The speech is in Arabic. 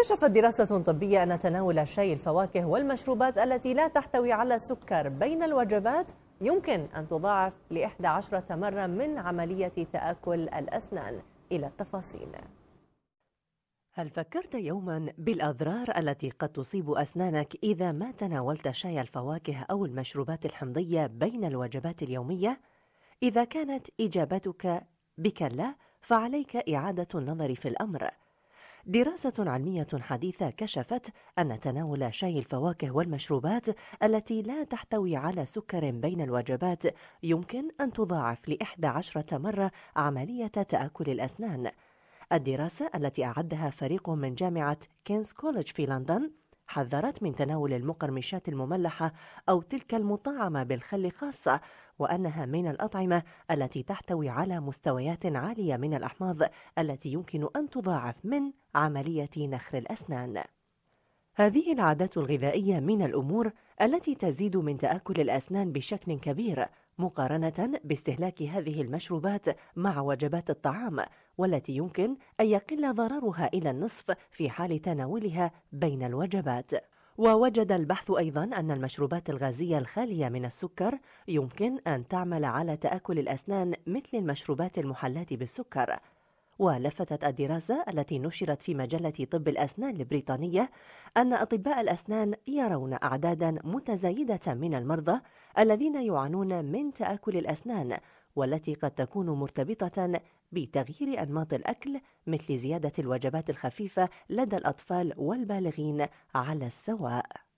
كشفت دراسة طبية أن تناول شاي الفواكه والمشروبات التي لا تحتوي على سكر بين الوجبات يمكن أن تضاعف لإحدى عشرة مرة من عملية تآكل الأسنان إلى التفاصيل هل فكرت يوما بالأضرار التي قد تصيب أسنانك إذا ما تناولت شاي الفواكه أو المشروبات الحمضية بين الوجبات اليومية؟ إذا كانت إجابتك بكلا فعليك إعادة النظر في الأمر دراسة علمية حديثة كشفت أن تناول شاي الفواكه والمشروبات التي لا تحتوي على سكر بين الوجبات يمكن أن تضاعف لإحدى عشرة مرة عملية تآكل الأسنان الدراسة التي أعدها فريق من جامعة كينز كولج في لندن حذرت من تناول المقرمشات المملحة أو تلك المطعمة بالخل خاصة وأنها من الأطعمة التي تحتوي على مستويات عالية من الأحماض التي يمكن أن تضاعف من عملية نخر الأسنان. هذه العادات الغذائية من الأمور التي تزيد من تآكل الأسنان بشكل كبير مقارنة باستهلاك هذه المشروبات مع وجبات الطعام والتي يمكن أن يقل ضررها إلى النصف في حال تناولها بين الوجبات. ووجد البحث أيضا أن المشروبات الغازية الخالية من السكر يمكن أن تعمل على تآكل الأسنان مثل المشروبات المحلاة بالسكر ولفتت الدراسة التي نشرت في مجلة طب الأسنان البريطانية أن أطباء الأسنان يرون أعدادا متزايدة من المرضى الذين يعانون من تآكل الأسنان والتي قد تكون مرتبطة بتغيير أنماط الأكل مثل زيادة الوجبات الخفيفة لدى الأطفال والبالغين على السواء